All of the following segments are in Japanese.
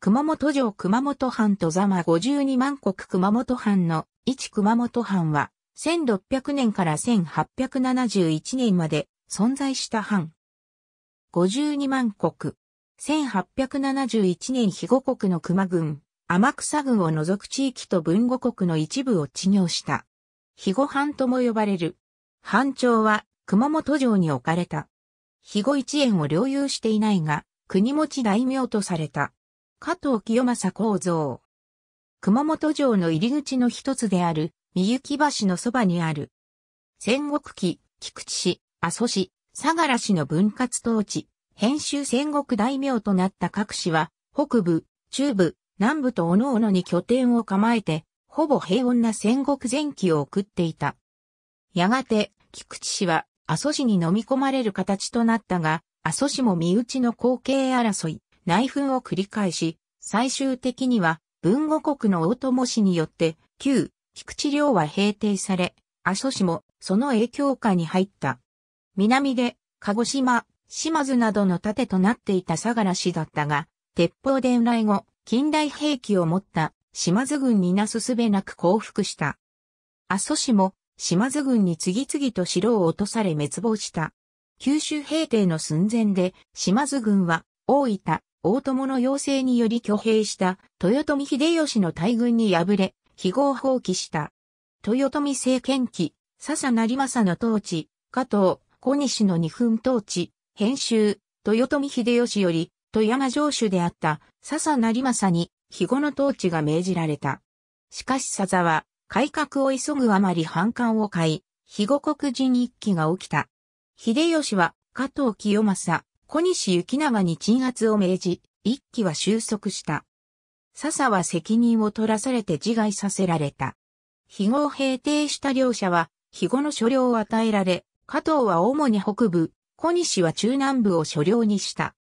熊本城熊本藩と座間52万国熊本藩の一熊本藩は、1600年から1871年まで存在した藩。52万国。1871年肥後国の熊郡、天草郡を除く地域と文後国の一部を治業した。肥後藩とも呼ばれる。藩長は熊本城に置かれた。肥後一円を領有していないが、国持ち大名とされた。加藤清正構造。熊本城の入り口の一つである、三雪橋のそばにある。戦国期、菊池市、阿蘇市、相良市の分割統治、編集戦国大名となった各市は、北部、中部、南部と各々に拠点を構えて、ほぼ平穏な戦国前期を送っていた。やがて、菊池市は、阿蘇市に飲み込まれる形となったが、阿蘇市も身内の後継争い、内紛を繰り返し、最終的には文後国の大友氏によって旧菊池領は平定され、阿蘇市もその影響下に入った。南で鹿児島、島津などの盾となっていた相良氏だったが、鉄砲伝来後、近代兵器を持った島津軍になすすべなく降伏した。阿蘇市も島津軍に次々と城を落とされ滅亡した。九州平定の寸前で島津軍は大分、大友の要請により挙兵した豊臣秀吉の大軍に敗れ、非合放棄した。豊臣政権期、笹成政の統治、加藤、小西の二分統治、編集、豊臣秀吉より、富山城主であった笹成政に、肥後の統治が命じられた。しかし笹は、改革を急ぐあまり反感を買い、肥後国人一揆が起きた。秀吉は、加藤清正、小西行長に鎮圧を命じ、一揆は収束した。笹は責任を取らされて自害させられた。非合平定した両者は、非合の所領を与えられ、加藤は主に北部、小西は中南部を所領にした。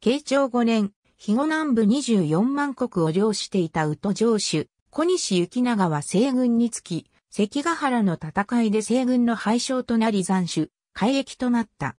慶長5年、肥後南部24万国を領していた宇都城主、小西行長は西軍につき、関ヶ原の戦いで西軍の敗将となり残首、海役となった。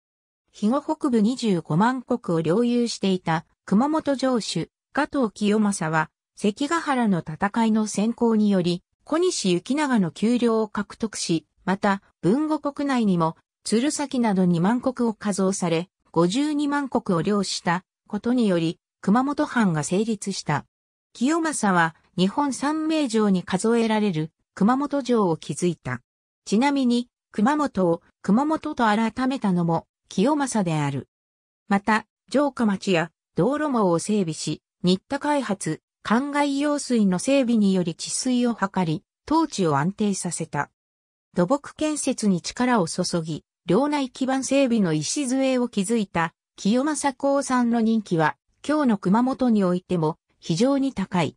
肥後北部25万国を領有していた熊本城主、加藤清正は、関ヶ原の戦いの先行により、小西行長の丘陵を獲得し、また、文後国内にも、鶴崎など2万国を加増され、52万国を領したことにより、熊本藩が成立した。清正は、日本三名城に数えられる熊本城を築いた。ちなみに、熊本を熊本と改めたのも、清正である。また、城下町や道路網を整備し、新田開発、灌漑用水の整備により治水を図り、統治を安定させた。土木建設に力を注ぎ、領内基盤整備の礎を築いた清正公さんの任期は、今日の熊本においても非常に高い。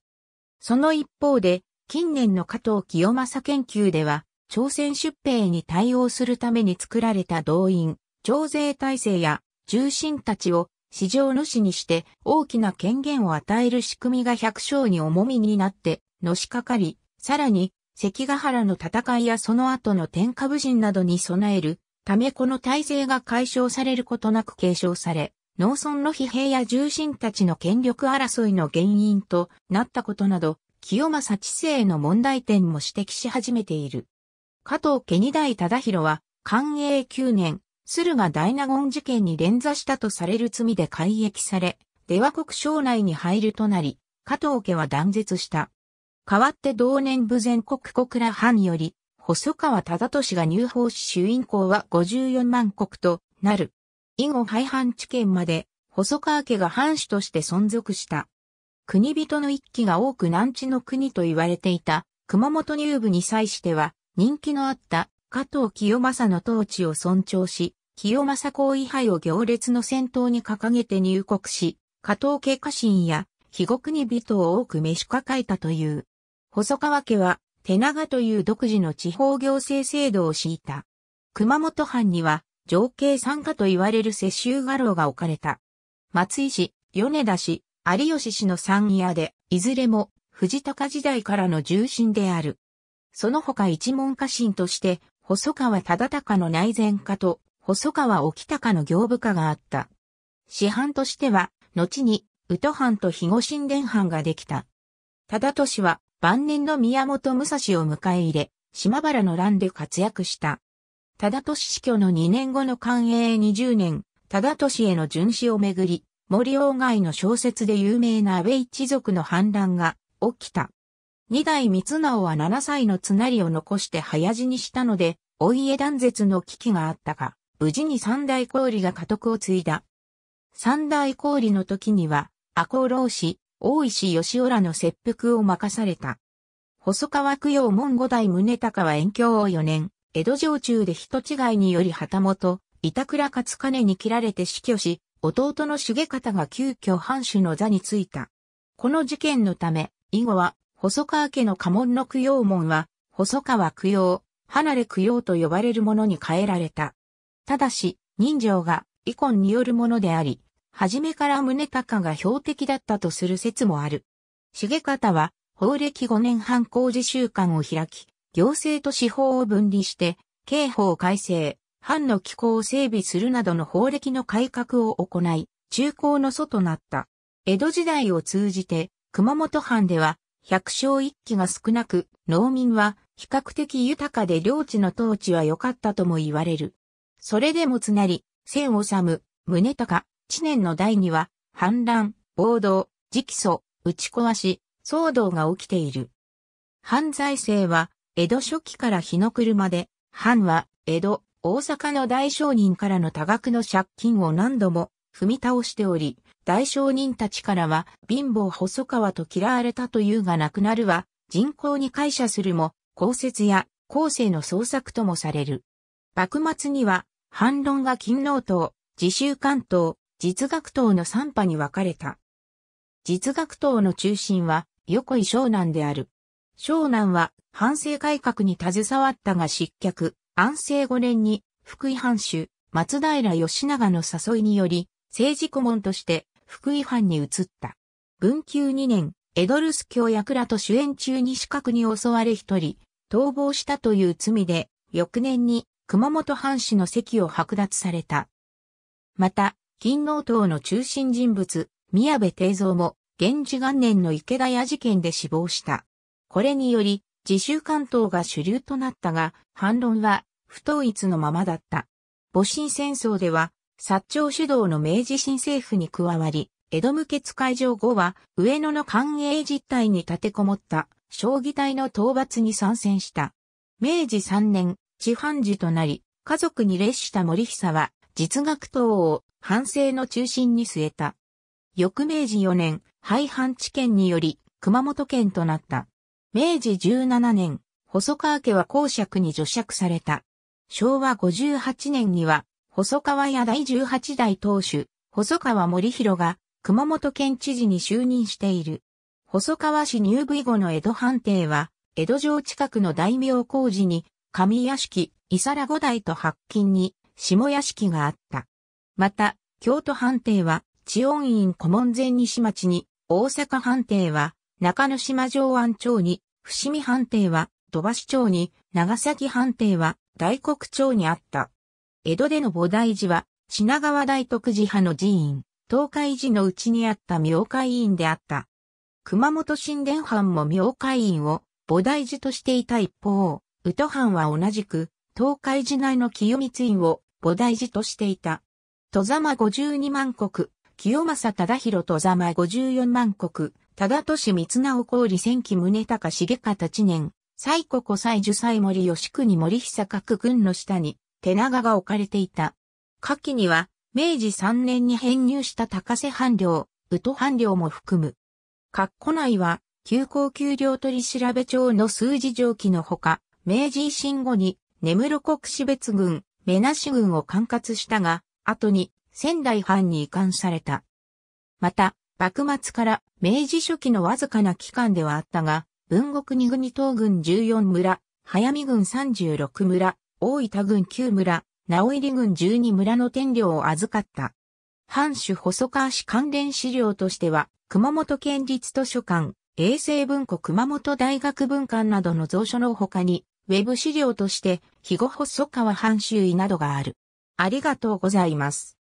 その一方で、近年の加藤清正研究では、朝鮮出兵に対応するために作られた動員、徴税体制や重臣たちを市場主にして大きな権限を与える仕組みが百姓に重みになってのしかかり、さらに関ヶ原の戦いやその後の天下武人などに備えるためこの体制が解消されることなく継承され、農村の疲弊や重臣たちの権力争いの原因となったことなど、清正知性の問題点も指摘し始めている。加藤家二代忠宏は、寛永9年、駿河大納言事件に連座したとされる罪で改役され、出羽国省内に入るとなり、加藤家は断絶した。代わって同年武前国小倉藩より、細川忠俊が入法し主院公は54万国となる。以後廃藩置県まで、細川家が藩主として存続した。国人の一揆が多く南地の国と言われていた、熊本入部に際しては、人気のあった加藤清正の統治を尊重し、清正公位牌を行列の先頭に掲げて入国し、加藤家家臣や、肥後に人を多く召し抱えたという。細川家は、手長という独自の地方行政制度を敷いた。熊本藩には、情景参加と言われる世襲画廊が置かれた。松井氏、米田氏、有吉氏の三家で、いずれも、藤高時代からの重臣である。その他一門家臣として、細川忠隆の内前家と、細川沖高の行部下があった。師範としては、後に、宇都藩と後神殿藩ができた。忠俊は、晩年の宮本武蔵を迎え入れ、島原の乱で活躍した。忠俊死去の2年後の寛永20年、忠俊への巡視をめぐり、森鴎外の小説で有名な安倍一族の反乱が起きた。二代三直は7歳の津なりを残して早死にしたので、お家断絶の危機があったが、無事に三大氷が家督を継いだ。三大氷の時には、赤穂老士、大石義雄らの切腹を任された。細川供養門五代宗隆は遠京を4年、江戸城中で人違いにより旗本、板倉勝金に切られて死去し、弟の重方が急遽藩主の座に就いた。この事件のため、以後は、細川家の家紋の供養門は、細川供養、離れ供養と呼ばれるものに変えられた。ただし、人情が、遺恨によるものであり、はじめから宗隆が標的だったとする説もある。重方は、法暦5年半工事習慣を開き、行政と司法を分離して、刑法改正、藩の機構を整備するなどの法暦の改革を行い、中高の祖となった。江戸時代を通じて、熊本藩では、百姓一揆が少なく、農民は比較的豊かで領地の統治は良かったとも言われる。それでもつなり、千治、宗高、知念の代には、反乱、暴動、直訴、打ち壊し、騒動が起きている。犯罪性は、江戸初期から日の車で、藩は、江戸、大阪の大商人からの多額の借金を何度も踏み倒しており、大商人たちからは貧乏細川と嫌われたというがなくなるは人口に解釈するも、公設や公正の創作ともされる。幕末には、反論が勤労党、自習関東、実学党の三派に分かれた。実学党の中心は、横井湘南である。湘南は、反省改革に携わったが失脚、安政五年に、福井藩主、松平義長の誘いにより、政治顧問として、福井藩に移った。文久二年、エドルス教役らと主演中に刺角に襲われ一人、逃亡したという罪で、翌年に熊本藩士の席を剥奪された。また、勤王党の中心人物、宮部定蔵も、源氏元年の池田屋事件で死亡した。これにより、自習関東が主流となったが、反論は不統一のままだった。戊辰戦争では、薩長主導の明治新政府に加わり、江戸無血会場後は、上野の官営実態に立てこもった、将棋隊の討伐に参戦した。明治3年、一判寺となり、家族に列した森久は、実学等を反省の中心に据えた。翌明治4年、廃藩置県により、熊本県となった。明治17年、細川家は公爵に除爵された。昭和58年には、細川屋第18代当主、細川森弘が、熊本県知事に就任している。細川氏入部以後の江戸藩邸は、江戸城近くの大名工事に上屋敷、伊皿五代と白金に下屋敷があった。また、京都藩邸は、千温院古門前西町に、大阪藩邸は、中之島城安町に、伏見藩邸は、土橋町に、長崎藩邸は、大黒町にあった。江戸での菩提寺は、品川大徳寺派の寺院、東海寺のうちにあった妙海院であった。熊本神殿藩も妙海院を菩提寺としていた一方、宇都藩は同じく、東海寺内の清光院を菩提寺としていた。戸様十二万国、清正忠宏戸様十四万国、忠市三直氷千機宗高重方知念、西古古西樹西森吉国森久各軍の下に、手長が置かれていた。下記には、明治三年に編入した高瀬藩領、宇都藩領も含む。括弧内は、急行給料取調帳の数字上記のほか、明治維新後に根室国士別軍、目なし軍を管轄したが、後に仙台藩に移管された。また、幕末から明治初期のわずかな期間ではあったが、文国二国東軍14村、早見軍36村、大分軍9村、直入軍12村の天領を預かった。藩主細川氏関連資料としては、熊本県立図書館、衛生文庫熊本大学文館などの蔵書の他に、ウェブ資料として、肥後細川藩周囲などがある。ありがとうございます。